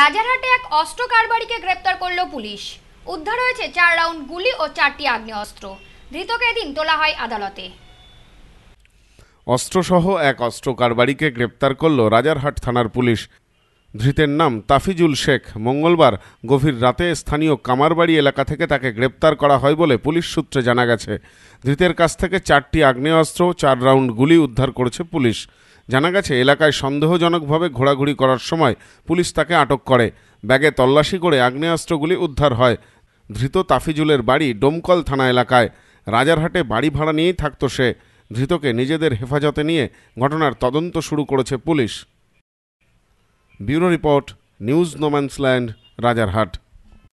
রাজারহাটে এক অস্ত্র কারবারিকে গ্রেপ্তার করল পুলিশ উদ্ধার হয়েছে চার রাউন্ড গুলি ও চারটি অস্ত্র ধৃতকে এদিন তোলা হয় আদালতে অস্ত্রসহ এক অস্ত্র কারবারিকে গ্রেপ্তার করল রাজারহাট থানার পুলিশ ধৃতের নাম তাফিজুল শেখ মঙ্গলবার গভীর রাতে স্থানীয় কামারবাড়ি এলাকা থেকে তাকে গ্রেপ্তার করা হয় বলে পুলিশ সূত্রে জানা গেছে ধৃতের কাছ থেকে চারটি আগ্নেয়াস্ত্র চার রাউন্ড গুলি উদ্ধার করেছে পুলিশ জানা গেছে এলাকায় সন্দেহজনকভাবে ঘোরাঘুরি করার সময় পুলিশ তাকে আটক করে ব্যাগে তল্লাশি করে আগ্নেয়াস্ত্রগুলি উদ্ধার হয় ধৃত তাফিজুলের বাড়ি ডোমকল থানা এলাকায় রাজারহাটে বাড়ি ভাড়া নিয়েই থাকত সে ধৃতকে নিজেদের হেফাজতে নিয়ে ঘটনার তদন্ত শুরু করেছে police bureau report news no man's land Rajarhat